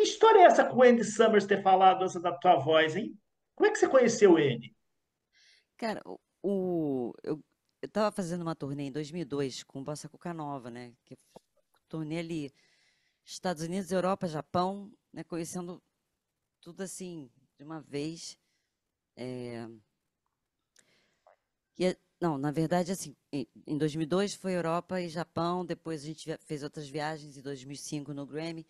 Que história é essa com o Andy Summers ter falado essa da tua voz, hein? Como é que você conheceu ele? Cara, o, o eu, eu tava fazendo uma turnê em 2002 com o Bossa Cucanova, né? Que turnê ali Estados Unidos, Europa, Japão, né? Conhecendo tudo assim de uma vez. É... E, é, não, na verdade, assim, em 2002 foi Europa e Japão, depois a gente fez outras viagens em 2005 no Grammy.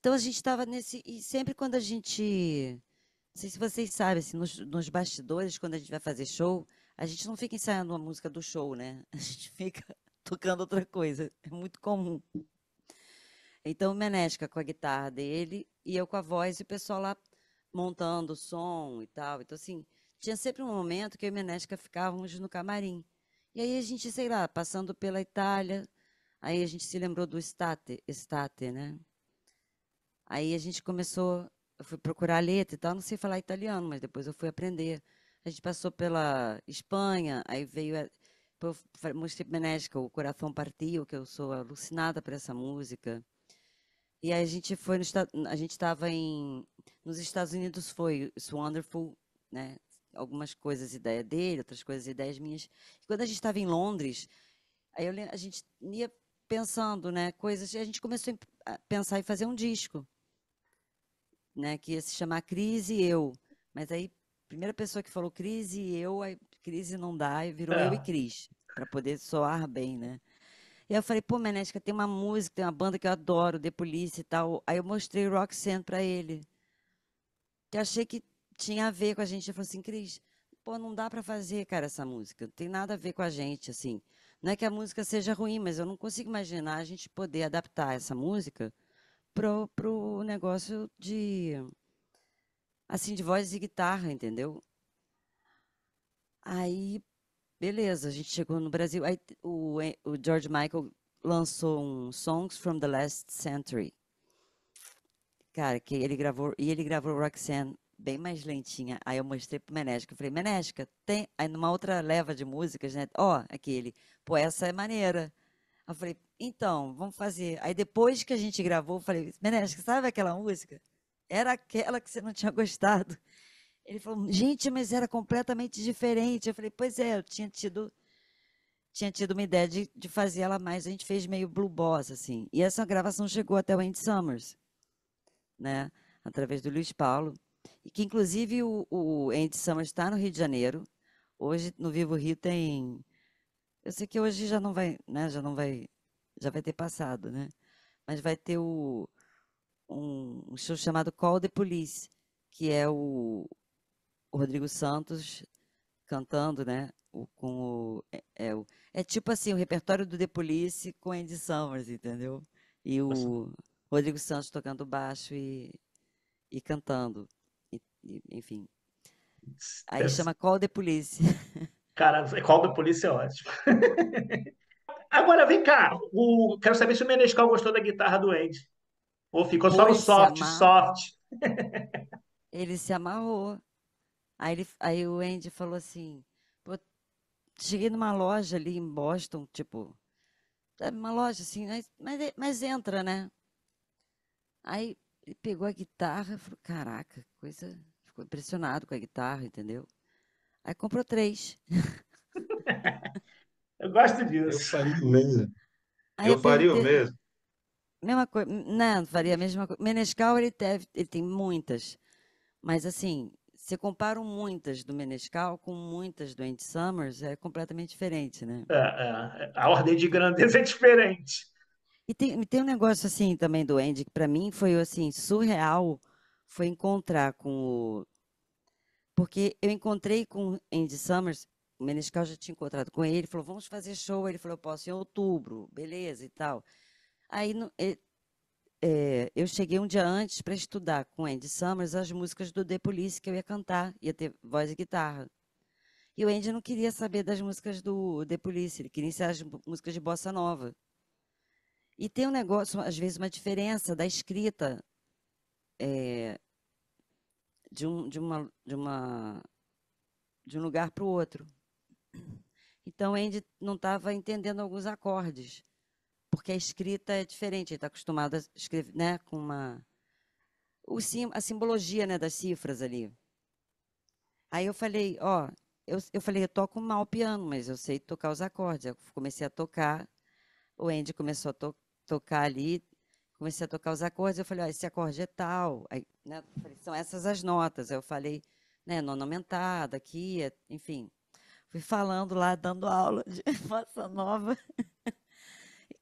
Então a gente estava nesse. E sempre quando a gente. Não sei se vocês sabem, assim, nos, nos bastidores, quando a gente vai fazer show, a gente não fica ensaiando uma música do show, né? A gente fica tocando outra coisa. É muito comum. Então, o Menesca com a guitarra dele e eu com a voz e o pessoal lá montando o som e tal. Então, assim, tinha sempre um momento que eu e o Menesca ficávamos no camarim. E aí a gente, sei lá, passando pela Itália, aí a gente se lembrou do State, State né? Aí a gente começou, eu fui procurar a letra e tal, não sei falar italiano, mas depois eu fui aprender. A gente passou pela Espanha, aí veio a, mostrei Menesca, o Coração Partiu, que eu sou alucinada por essa música. E aí a gente foi no, a gente estava em nos Estados Unidos foi It's Wonderful, né? Algumas coisas ideia dele, outras coisas ideias minhas. E quando a gente estava em Londres, aí eu, a gente ia pensando, né, coisas, e a gente começou a pensar em fazer um disco né, que ia se chamar Crise e Eu. Mas aí, primeira pessoa que falou Crise e Eu, aí Crise não dá, e virou é. Eu e Cris, para poder soar bem, né? E aí eu falei, pô, Menética, tem uma música, tem uma banda que eu adoro, The Police e tal. Aí eu mostrei Roxanne para ele, que achei que tinha a ver com a gente. Ele falou assim, Cris, pô, não dá para fazer, cara, essa música, não tem nada a ver com a gente, assim. Não é que a música seja ruim, mas eu não consigo imaginar a gente poder adaptar essa música para o negócio de assim de voz e guitarra, entendeu? Aí, beleza, a gente chegou no Brasil. Aí o, o George Michael lançou um Songs from the Last Century. Cara, que ele gravou, e ele gravou Roxanne bem mais lentinha. Aí eu mostrei pro Menesca, eu falei: "Menesca, tem aí numa outra leva de músicas, né? Ó, oh, aquele, pô, essa é maneira". eu falei: então, vamos fazer. Aí depois que a gente gravou, eu falei, Menesca, sabe aquela música? Era aquela que você não tinha gostado. Ele falou, gente, mas era completamente diferente. Eu falei, pois é, eu tinha tido tinha tido uma ideia de, de fazer ela mais, a gente fez meio blue boss, assim. E essa gravação chegou até o Andy Summers, né? Através do Luiz Paulo. E que, inclusive, o, o Andy Summers está no Rio de Janeiro. Hoje, no Vivo Rio, tem... Eu sei que hoje já não vai, né? Já não vai já vai ter passado, né? Mas vai ter o, um, um show chamado Call the Police, que é o, o Rodrigo Santos cantando, né? O, com o é, é, o, é, tipo assim, o repertório do The Police com Andy Summers, entendeu? E o Nossa. Rodrigo Santos tocando baixo e, e cantando. E, e, enfim. Aí Deus. chama Call the Police. Cara, Call the Police é ótimo. Agora, vem cá, o... quero saber se o Menescal gostou da guitarra do Andy. Ou ficou só no soft, soft. ele se amarrou. Aí, ele, aí o Andy falou assim, cheguei numa loja ali em Boston, tipo, uma loja assim, mas, mas, mas entra, né? Aí ele pegou a guitarra e falou, caraca, coisa. Ficou impressionado com a guitarra, entendeu? Aí comprou três. Eu gosto disso. Eu faria o mesmo. Ah, eu faria o mesmo. Mesma coisa. Não, faria a mesma coisa. Menescal, ele, deve, ele tem muitas. Mas, assim, se comparam muitas do Menescal com muitas do Andy Summers, é completamente diferente, né? É, é. é. A ordem de grandeza é diferente. E tem, tem um negócio, assim, também do Andy, que para mim foi, assim, surreal, foi encontrar com o... Porque eu encontrei com o Andy Summers o Menescal já tinha encontrado com ele, falou, vamos fazer show. Ele falou, eu posso em outubro, beleza e tal. Aí no, é, eu cheguei um dia antes para estudar com Andy Summers as músicas do The Police que eu ia cantar, ia ter voz e guitarra. E o Andy não queria saber das músicas do The Police, ele queria ensinar as músicas de bossa nova. E tem um negócio, às vezes, uma diferença da escrita é, de, um, de, uma, de, uma, de um lugar para o outro. Então, Andy não estava entendendo alguns acordes, porque a escrita é diferente, ele está acostumado a escrever né, com uma... O sim, a simbologia né, das cifras ali. Aí eu falei, ó, eu, eu falei, eu toco mal piano, mas eu sei tocar os acordes. Eu comecei a tocar, o Andy começou a to tocar ali, comecei a tocar os acordes, eu falei, ó, esse acorde é tal, Aí, né, falei, são essas as notas. Aí eu falei, né, nona aumentada, aqui, enfim fui falando lá, dando aula de Bossa Nova,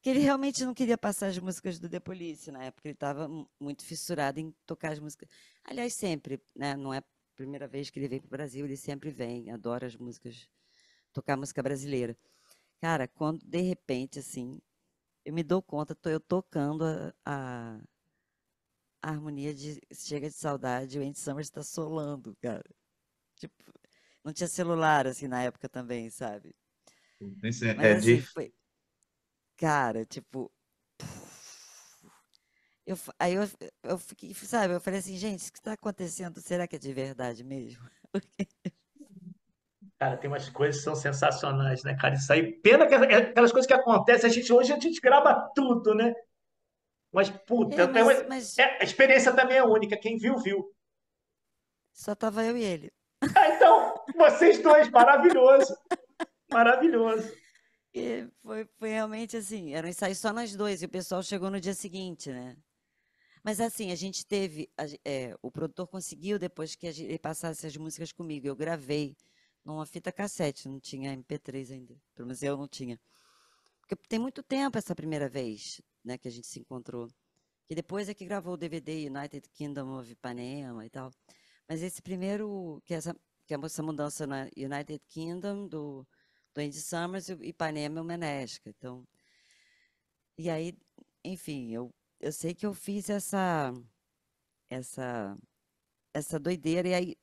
que ele realmente não queria passar as músicas do The Police na né? época, ele estava muito fissurado em tocar as músicas. Aliás, sempre, né? não é a primeira vez que ele vem para o Brasil, ele sempre vem, adora as músicas, tocar música brasileira. Cara, quando de repente, assim, eu me dou conta, tô, eu tocando a, a, a harmonia de Chega de Saudade, o Andy Summers está solando, cara. Tipo, não tinha celular, assim, na época também, sabe? Mas, é, assim, de... foi... Cara, tipo... Eu, aí eu, eu fiquei, sabe, eu falei assim, gente, o que está acontecendo? Será que é de verdade mesmo? Cara, tem umas coisas que são sensacionais, né, cara? Isso aí, pena que é, é aquelas coisas que acontecem, a gente, hoje a gente grava tudo, né? Mas, puta, é, mas, mas... É, a experiência também é única. Quem viu, viu. Só tava eu e ele. Ah, então, vocês dois, maravilhoso. Maravilhoso. E é, foi, foi realmente assim, era um ensaio só nós dois, e o pessoal chegou no dia seguinte, né? Mas assim, a gente teve. A, é, o produtor conseguiu, depois que ele passasse as músicas comigo, eu gravei numa fita cassete, não tinha MP3 ainda. Pelo menos eu não tinha. Porque tem muito tempo essa primeira vez né, que a gente se encontrou. Que depois é que gravou o DVD United Kingdom of Ipanema e tal. Mas esse primeiro, que, é essa, que é essa mudança na United Kingdom, do, do Andy Summers, e Ipanema e o Menesca. Então, e aí, enfim, eu, eu sei que eu fiz essa, essa, essa doideira, e aí,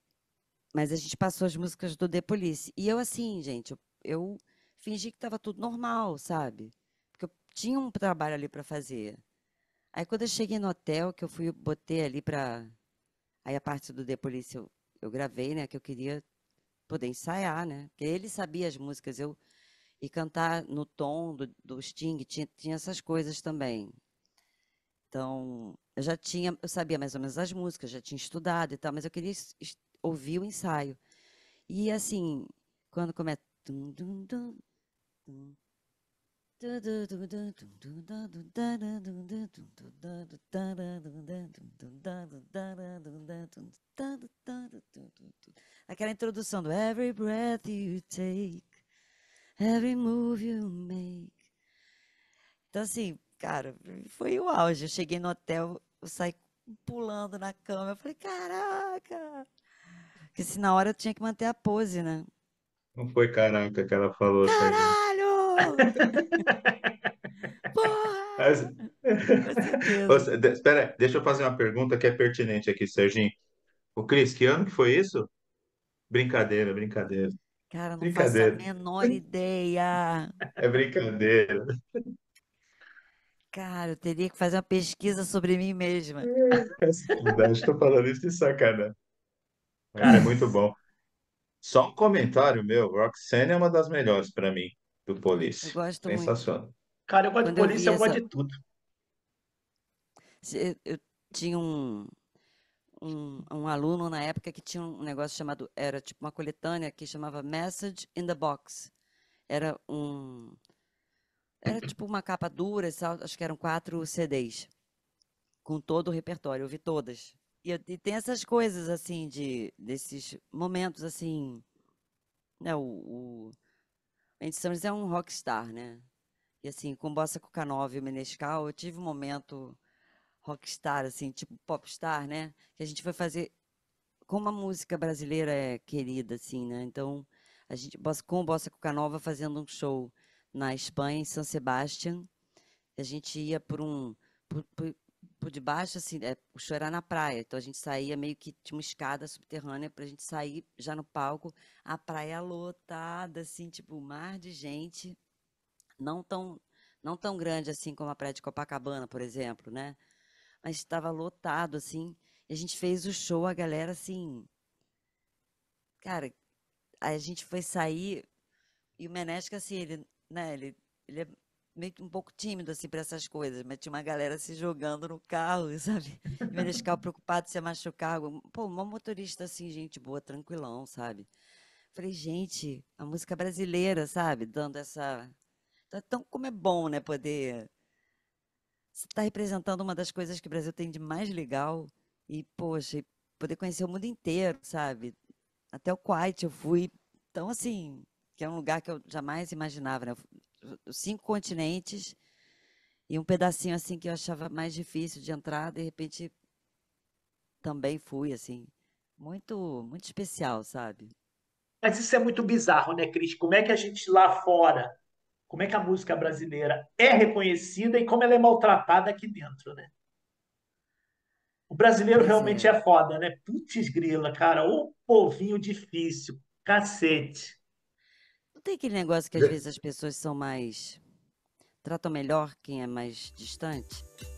mas a gente passou as músicas do The Police. E eu, assim, gente, eu, eu fingi que estava tudo normal, sabe? Porque eu tinha um trabalho ali para fazer. Aí, quando eu cheguei no hotel, que eu fui, botei ali para Aí a parte do The Police eu, eu gravei, né? Que eu queria poder ensaiar, né? Porque ele sabia as músicas, eu e cantar no tom do, do Sting tinha, tinha essas coisas também. Então, eu já tinha, eu sabia mais ou menos as músicas, já tinha estudado e tal, mas eu queria ouvir o ensaio. E assim, quando começa aquela introdução do Every breath you take, every move you make. Então, assim, cara, foi o auge. Eu cheguei no hotel, eu saí pulando na cama. Eu falei, caraca! Porque se na hora eu tinha que manter a pose, né? Não foi caraca que ela falou. Caralho! Porra! Mas... Você, de, espera, deixa eu fazer uma pergunta que é pertinente aqui, Serginho. O Cris, que ano que foi isso? Brincadeira, brincadeira. Cara, não faço a menor ideia. É brincadeira. Cara, eu teria que fazer uma pesquisa sobre mim mesma. É estou falando isso de sacanagem. Cara, é muito bom. Só um comentário meu, Roxanne é uma das melhores para mim do Police. Eu gosto Sensacional. muito. Cara, eu gosto de Police, eu, eu gosto essa... de tudo. Eu, eu tinha um, um, um, aluno na época que tinha um negócio chamado, era tipo uma coletânea que chamava Message in the Box. Era um... Era tipo uma capa dura, acho que eram quatro CDs, com todo o repertório, eu vi todas. E, e tem essas coisas, assim, de, desses momentos, assim... Né, o, o, a gente São José é um rockstar, né? E assim, com Bossa Cuca 9 e o Menescal, eu tive um momento rockstar, assim, tipo popstar, né? Que a gente foi fazer como a música brasileira é querida, assim, né? Então, a gente com o Bossa Cucanova fazendo um show na Espanha, em São Sebastião, a gente ia por um por, por, por debaixo, assim, é, o show era na praia, então a gente saía meio que tinha uma escada subterrânea para a gente sair já no palco, a praia lotada, assim, tipo, um mar de gente, não tão não tão grande assim como a praia de Copacabana, por exemplo, né? mas estava lotado, assim. E a gente fez o show, a galera, assim. Cara, a gente foi sair e o Menesca, assim, ele, né, ele, ele é meio que um pouco tímido, assim, para essas coisas, mas tinha uma galera se jogando no carro, sabe? E o Menescal preocupado de se machucar. Pô, um motorista, assim, gente boa, tranquilão, sabe? Falei, gente, a música brasileira, sabe? Dando essa. tão como é bom, né, poder você está representando uma das coisas que o Brasil tem de mais legal e, poxa, poder conhecer o mundo inteiro, sabe? Até o Kuwait eu fui. Então, assim, que é um lugar que eu jamais imaginava, né? Cinco continentes e um pedacinho, assim, que eu achava mais difícil de entrar, de repente também fui, assim. Muito, muito especial, sabe? Mas isso é muito bizarro, né, Cris? Como é que a gente lá fora como é que a música brasileira é reconhecida e como ela é maltratada aqui dentro, né? O brasileiro pois realmente é. é foda, né? Putz grila, cara, o povinho difícil, cacete. Não tem aquele negócio que às vezes as pessoas são mais tratam melhor quem é mais distante?